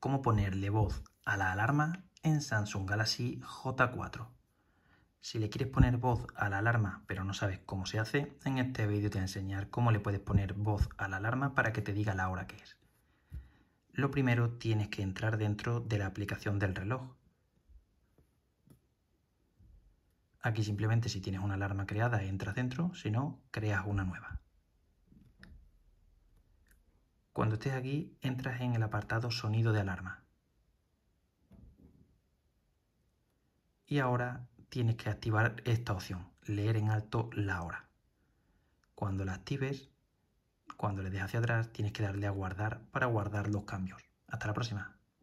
cómo ponerle voz a la alarma en Samsung Galaxy J4. Si le quieres poner voz a la alarma pero no sabes cómo se hace, en este vídeo te voy a enseñar cómo le puedes poner voz a la alarma para que te diga la hora que es. Lo primero tienes que entrar dentro de la aplicación del reloj. Aquí simplemente si tienes una alarma creada entras dentro, si no, creas una nueva. Cuando estés aquí, entras en el apartado Sonido de alarma. Y ahora tienes que activar esta opción, leer en alto la hora. Cuando la actives, cuando le des hacia atrás, tienes que darle a guardar para guardar los cambios. Hasta la próxima.